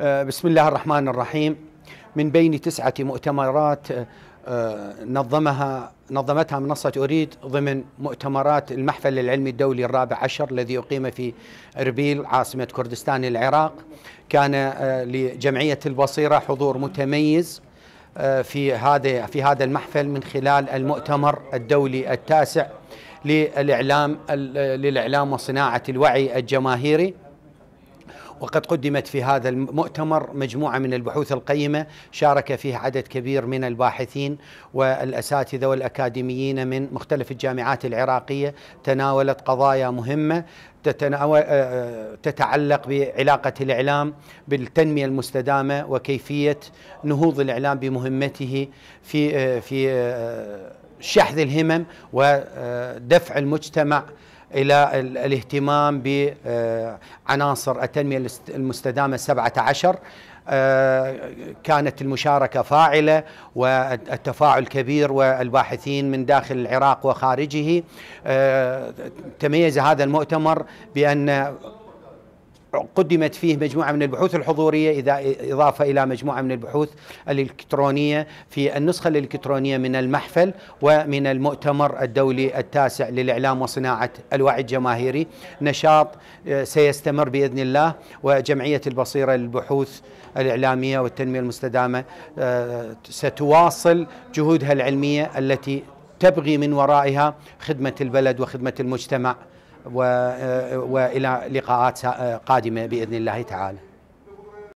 آه، بسم الله الرحمن الرحيم من بين تسعة مؤتمرات آه، آه، نظمها نظمتها منصة أريد ضمن مؤتمرات المحفل العلمي الدولي الرابع عشر الذي أقيم في إربيل عاصمة كردستان العراق كان لجمعية البصيرة حضور متميز في هذا في هذا المحفل من خلال المؤتمر الدولي التاسع للإعلام للإعلام وصناعة الوعي الجماهيري وقد قدمت في هذا المؤتمر مجموعة من البحوث القيمة شارك فيها عدد كبير من الباحثين والأساتذة والأكاديميين من مختلف الجامعات العراقية تناولت قضايا مهمة آه، آه، تتعلق بعلاقة الإعلام بالتنمية المستدامة وكيفية نهوض الإعلام بمهمته في آه، في شحذ الهمم ودفع المجتمع إلى الاهتمام بعناصر التنمية المستدامة 17 آه، كانت المشاركة فاعلة والتفاعل كبير والباحثين من داخل العراق وخارجه آه، تميز هذا المؤتمر بأن قدمت فيه مجموعة من البحوث الحضورية إذا إضافة إلى مجموعة من البحوث الإلكترونية في النسخة الإلكترونية من المحفل ومن المؤتمر الدولي التاسع للإعلام وصناعة الوعي الجماهيري نشاط آه، سيستمر بإذن الله وجمعية البصيرة للبحوث الإعلامية والتنمية المستدامة آه، ستواصل جهودها العلمية التي تبغي من ورائها خدمة البلد وخدمة المجتمع والى آه، لقاءات قادمه باذن الله تعالى